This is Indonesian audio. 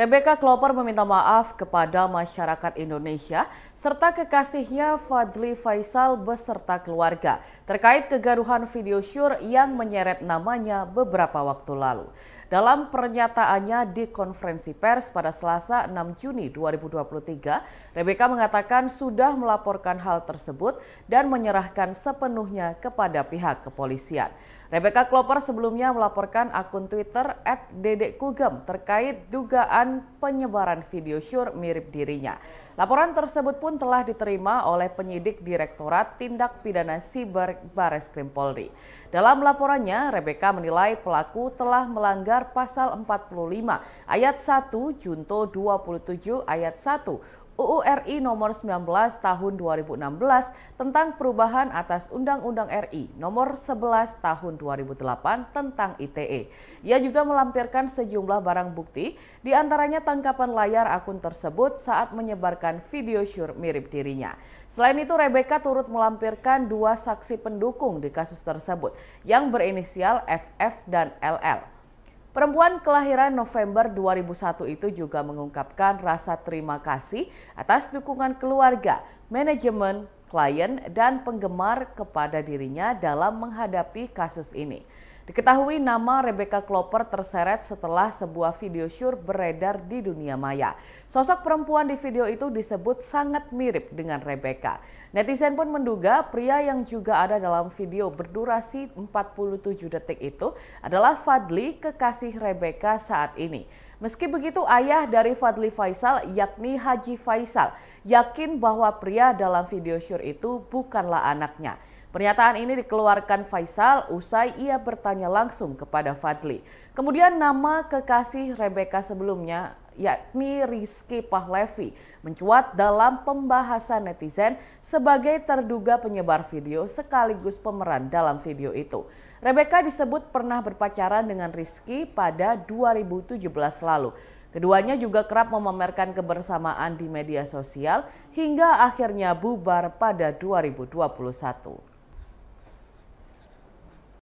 Rebecca Kloper meminta maaf kepada masyarakat Indonesia serta kekasihnya Fadli Faisal beserta keluarga terkait kegaduhan video syur yang menyeret namanya beberapa waktu lalu. Dalam pernyataannya di konferensi pers pada Selasa 6 Juni 2023, Rebecca mengatakan sudah melaporkan hal tersebut dan menyerahkan sepenuhnya kepada pihak kepolisian. Rebecca Kloper sebelumnya melaporkan akun Twitter @dedekugem terkait dugaan penyebaran video syur mirip dirinya. Laporan tersebut pun telah diterima oleh penyidik Direktorat Tindak Pidana Siber Bares Krim Polri. Dalam laporannya, Rebecca menilai pelaku telah melanggar pasal 45 ayat 1 junto 27 ayat 1 UU RI Nomor 19 Tahun 2016 tentang perubahan atas Undang-Undang RI Nomor 11 Tahun 2008 tentang ITE. Ia juga melampirkan sejumlah barang bukti, diantaranya tangkapan layar akun tersebut saat menyebarkan video syur mirip dirinya. Selain itu, Rebecca turut melampirkan dua saksi pendukung di kasus tersebut yang berinisial FF dan LL. Perempuan kelahiran November 2001 itu juga mengungkapkan rasa terima kasih atas dukungan keluarga, manajemen, klien, dan penggemar kepada dirinya dalam menghadapi kasus ini. Diketahui nama Rebecca Klopper terseret setelah sebuah video syur beredar di dunia maya. Sosok perempuan di video itu disebut sangat mirip dengan Rebecca. Netizen pun menduga pria yang juga ada dalam video berdurasi 47 detik itu adalah Fadli, kekasih Rebecca saat ini. Meski begitu ayah dari Fadli Faisal yakni Haji Faisal yakin bahwa pria dalam video syur itu bukanlah anaknya. Pernyataan ini dikeluarkan Faisal usai ia bertanya langsung kepada Fadli. Kemudian nama kekasih Rebecca sebelumnya yakni Rizky Pahlevi mencuat dalam pembahasan netizen sebagai terduga penyebar video sekaligus pemeran dalam video itu. Rebecca disebut pernah berpacaran dengan Rizky pada 2017 lalu. Keduanya juga kerap memamerkan kebersamaan di media sosial hingga akhirnya bubar pada 2021.